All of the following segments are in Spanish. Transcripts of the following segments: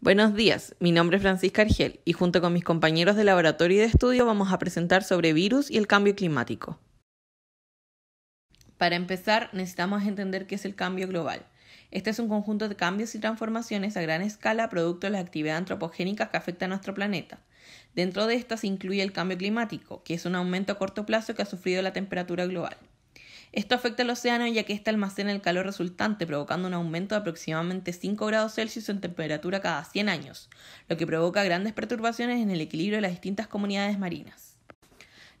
Buenos días, mi nombre es Francisca Argel y junto con mis compañeros de laboratorio y de estudio vamos a presentar sobre virus y el cambio climático. Para empezar, necesitamos entender qué es el cambio global. Este es un conjunto de cambios y transformaciones a gran escala producto de las actividades antropogénicas que afecta a nuestro planeta. Dentro de estas incluye el cambio climático, que es un aumento a corto plazo que ha sufrido la temperatura global. Esto afecta al océano ya que éste almacena el calor resultante, provocando un aumento de aproximadamente 5 grados Celsius en temperatura cada 100 años, lo que provoca grandes perturbaciones en el equilibrio de las distintas comunidades marinas.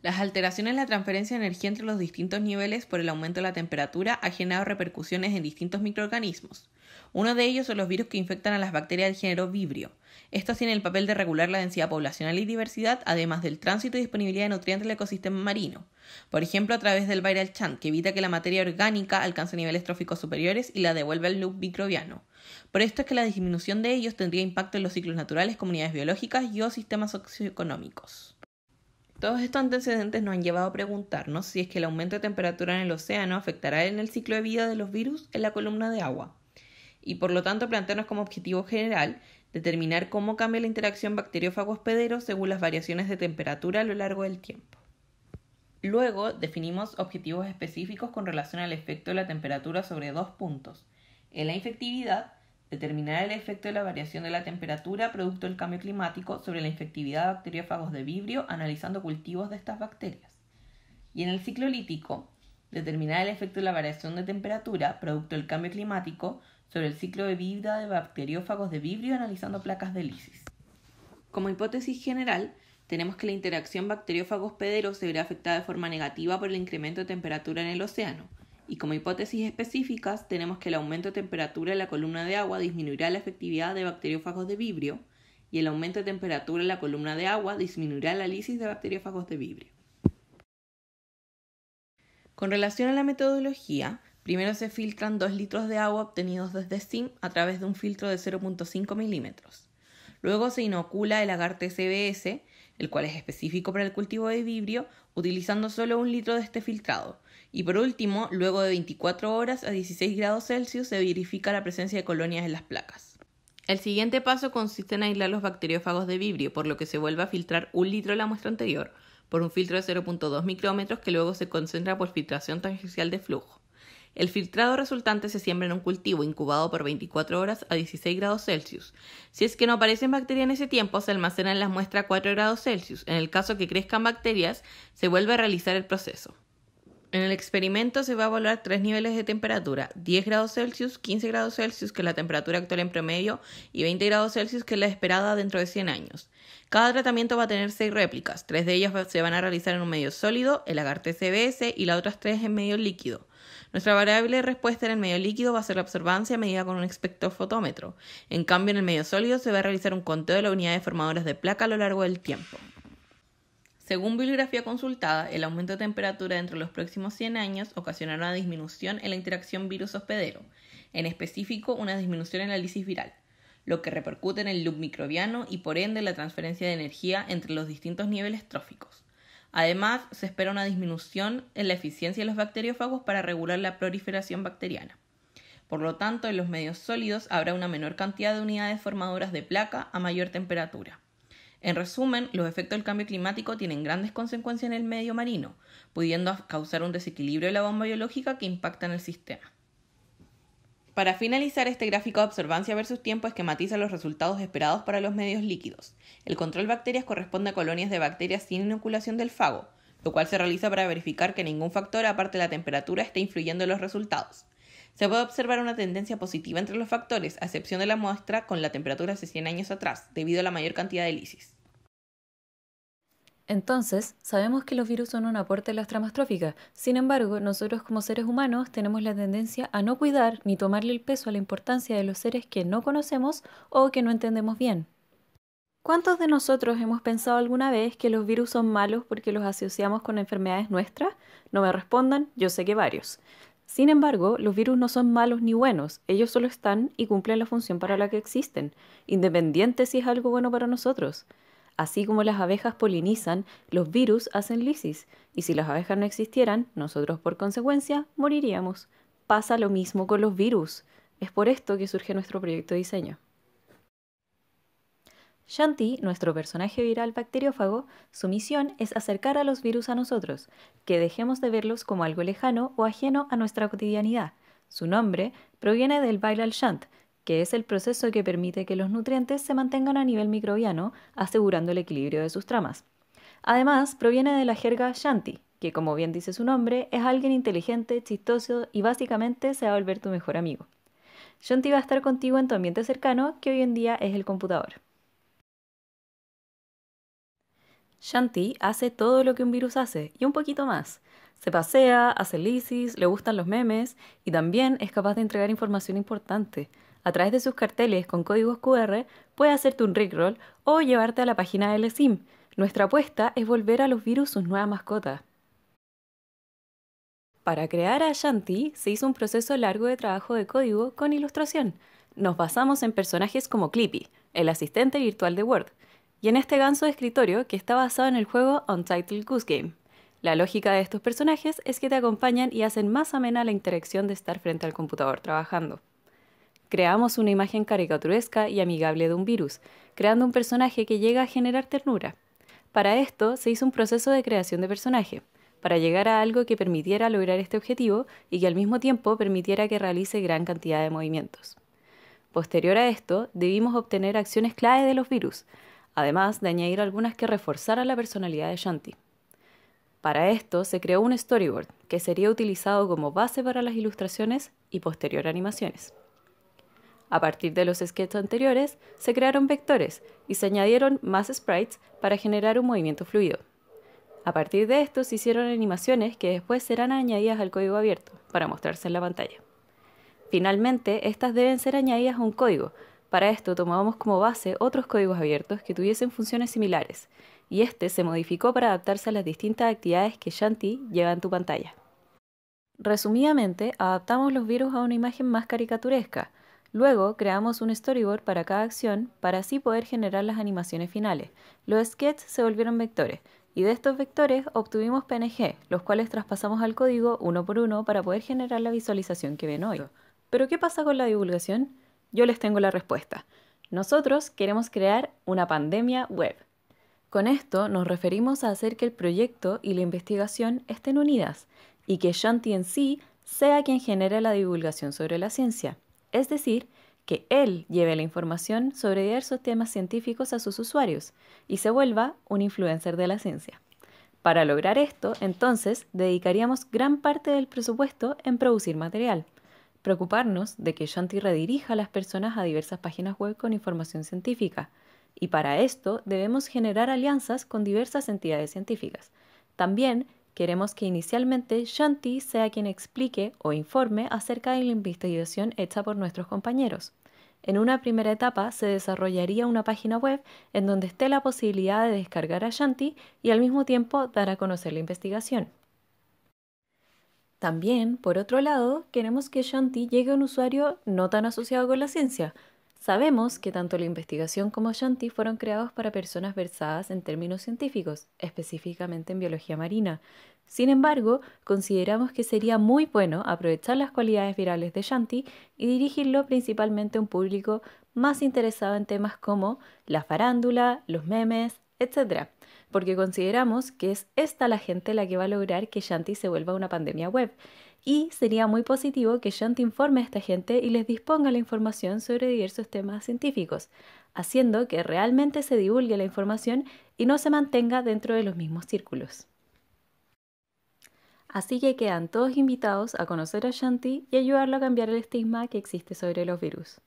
Las alteraciones en la transferencia de energía entre los distintos niveles por el aumento de la temperatura ha generado repercusiones en distintos microorganismos. Uno de ellos son los virus que infectan a las bacterias del género Vibrio. Estos tienen el papel de regular la densidad poblacional y diversidad, además del tránsito y disponibilidad de nutrientes del ecosistema marino, por ejemplo a través del viral chant, que evita que la materia orgánica alcance niveles tróficos superiores y la devuelva al loop microbiano. Por esto es que la disminución de ellos tendría impacto en los ciclos naturales, comunidades biológicas y o sistemas socioeconómicos. Todos estos antecedentes nos han llevado a preguntarnos si es que el aumento de temperatura en el océano afectará en el ciclo de vida de los virus en la columna de agua y por lo tanto plantearnos como objetivo general determinar cómo cambia la interacción bacteriófago-hospedero según las variaciones de temperatura a lo largo del tiempo. Luego definimos objetivos específicos con relación al efecto de la temperatura sobre dos puntos. En la infectividad, determinar el efecto de la variación de la temperatura producto del cambio climático sobre la infectividad de bacteriófagos de vibrio analizando cultivos de estas bacterias. Y en el ciclo lítico, determinar el efecto de la variación de temperatura producto del cambio climático sobre el ciclo de vida de bacteriófagos de vibrio analizando placas de lisis. Como hipótesis general, tenemos que la interacción bacteriófagos-pedero se verá afectada de forma negativa por el incremento de temperatura en el océano, y como hipótesis específicas tenemos que el aumento de temperatura en la columna de agua disminuirá la efectividad de bacteriófagos de vibrio, y el aumento de temperatura en la columna de agua disminuirá la lisis de bacteriófagos de vibrio. Con relación a la metodología, Primero se filtran 2 litros de agua obtenidos desde SIM a través de un filtro de 0.5 milímetros. Luego se inocula el agarte CBS, el cual es específico para el cultivo de vibrio, utilizando solo un litro de este filtrado. Y por último, luego de 24 horas a 16 grados Celsius se verifica la presencia de colonias en las placas. El siguiente paso consiste en aislar los bacteriófagos de vibrio, por lo que se vuelve a filtrar un litro de la muestra anterior, por un filtro de 0.2 micrómetros que luego se concentra por filtración tangencial de flujo. El filtrado resultante se siembra en un cultivo incubado por 24 horas a 16 grados Celsius. Si es que no aparecen bacterias en ese tiempo, se en las muestras a 4 grados Celsius. En el caso que crezcan bacterias, se vuelve a realizar el proceso. En el experimento se va a evaluar tres niveles de temperatura, 10 grados Celsius, 15 grados Celsius, que es la temperatura actual en promedio, y 20 grados Celsius, que es la esperada dentro de 100 años. Cada tratamiento va a tener seis réplicas, tres de ellas se van a realizar en un medio sólido, el agar CBS y las otras tres en medio líquido. Nuestra variable de respuesta en el medio líquido va a ser la observancia medida con un espectrofotómetro. En cambio, en el medio sólido se va a realizar un conteo de la unidad de formadores de placa a lo largo del tiempo. Según bibliografía consultada, el aumento de temperatura dentro de los próximos 100 años ocasionará una disminución en la interacción virus-hospedero, en específico una disminución en la lisis viral, lo que repercute en el loop microbiano y por ende en la transferencia de energía entre los distintos niveles tróficos. Además, se espera una disminución en la eficiencia de los bacteriófagos para regular la proliferación bacteriana. Por lo tanto, en los medios sólidos habrá una menor cantidad de unidades formadoras de placa a mayor temperatura. En resumen, los efectos del cambio climático tienen grandes consecuencias en el medio marino, pudiendo causar un desequilibrio de la bomba biológica que impacta en el sistema. Para finalizar, este gráfico de observancia versus tiempo esquematiza los resultados esperados para los medios líquidos. El control bacterias corresponde a colonias de bacterias sin inoculación del fago, lo cual se realiza para verificar que ningún factor, aparte de la temperatura, esté influyendo en los resultados. Se puede observar una tendencia positiva entre los factores, a excepción de la muestra con la temperatura hace 100 años atrás, debido a la mayor cantidad de lisis. Entonces, sabemos que los virus son un aporte a las tramas Sin embargo, nosotros como seres humanos tenemos la tendencia a no cuidar ni tomarle el peso a la importancia de los seres que no conocemos o que no entendemos bien. ¿Cuántos de nosotros hemos pensado alguna vez que los virus son malos porque los asociamos con enfermedades nuestras? No me respondan, yo sé que varios. Sin embargo, los virus no son malos ni buenos, ellos solo están y cumplen la función para la que existen, independiente si es algo bueno para nosotros. Así como las abejas polinizan, los virus hacen lisis, y si las abejas no existieran, nosotros por consecuencia moriríamos. Pasa lo mismo con los virus. Es por esto que surge nuestro proyecto de diseño. Shanti, nuestro personaje viral bacteriófago, su misión es acercar a los virus a nosotros, que dejemos de verlos como algo lejano o ajeno a nuestra cotidianidad. Su nombre proviene del baile shant, que es el proceso que permite que los nutrientes se mantengan a nivel microbiano, asegurando el equilibrio de sus tramas. Además, proviene de la jerga Shanti, que como bien dice su nombre, es alguien inteligente, chistoso y básicamente se va a volver tu mejor amigo. Shanti va a estar contigo en tu ambiente cercano, que hoy en día es el computador. Shanti hace todo lo que un virus hace, y un poquito más. Se pasea, hace lisis, le gustan los memes y también es capaz de entregar información importante. A través de sus carteles con códigos QR puede hacerte un Rickroll o llevarte a la página del SIM. Nuestra apuesta es volver a los virus sus nuevas mascotas. Para crear a Shanti se hizo un proceso largo de trabajo de código con ilustración. Nos basamos en personajes como Clippy, el asistente virtual de Word, y en este ganso de escritorio que está basado en el juego Untitled Goose Game. La lógica de estos personajes es que te acompañan y hacen más amena la interacción de estar frente al computador trabajando. Creamos una imagen caricaturesca y amigable de un virus, creando un personaje que llega a generar ternura. Para esto se hizo un proceso de creación de personaje, para llegar a algo que permitiera lograr este objetivo y que al mismo tiempo permitiera que realice gran cantidad de movimientos. Posterior a esto, debimos obtener acciones clave de los virus, además de añadir algunas que reforzaran la personalidad de Shanti. Para esto se creó un storyboard, que sería utilizado como base para las ilustraciones y posterior animaciones. A partir de los sketches anteriores, se crearon vectores y se añadieron más sprites para generar un movimiento fluido. A partir de esto se hicieron animaciones que después serán añadidas al código abierto para mostrarse en la pantalla. Finalmente, estas deben ser añadidas a un código. Para esto tomamos como base otros códigos abiertos que tuviesen funciones similares, y este se modificó para adaptarse a las distintas actividades que Shanti lleva en tu pantalla. Resumidamente, adaptamos los virus a una imagen más caricaturesca, Luego creamos un storyboard para cada acción para así poder generar las animaciones finales. Los sketches se volvieron vectores y de estos vectores obtuvimos PNG, los cuales traspasamos al código uno por uno para poder generar la visualización que ven hoy. Pero ¿qué pasa con la divulgación? Yo les tengo la respuesta. Nosotros queremos crear una pandemia web. Con esto nos referimos a hacer que el proyecto y la investigación estén unidas y que Shanti en sí sea quien genere la divulgación sobre la ciencia es decir, que él lleve la información sobre diversos temas científicos a sus usuarios y se vuelva un influencer de la ciencia. Para lograr esto, entonces, dedicaríamos gran parte del presupuesto en producir material, preocuparnos de que Shanti redirija a las personas a diversas páginas web con información científica, y para esto debemos generar alianzas con diversas entidades científicas. También Queremos que inicialmente Shanti sea quien explique o informe acerca de la investigación hecha por nuestros compañeros. En una primera etapa se desarrollaría una página web en donde esté la posibilidad de descargar a Shanti y al mismo tiempo dar a conocer la investigación. También, por otro lado, queremos que Shanti llegue a un usuario no tan asociado con la ciencia, Sabemos que tanto la investigación como Shanti fueron creados para personas versadas en términos científicos, específicamente en biología marina. Sin embargo, consideramos que sería muy bueno aprovechar las cualidades virales de Shanti y dirigirlo principalmente a un público más interesado en temas como la farándula, los memes, etc. Porque consideramos que es esta la gente la que va a lograr que Shanti se vuelva una pandemia web y sería muy positivo que Shanti informe a esta gente y les disponga la información sobre diversos temas científicos, haciendo que realmente se divulgue la información y no se mantenga dentro de los mismos círculos. Así que quedan todos invitados a conocer a Shanti y ayudarlo a cambiar el estigma que existe sobre los virus.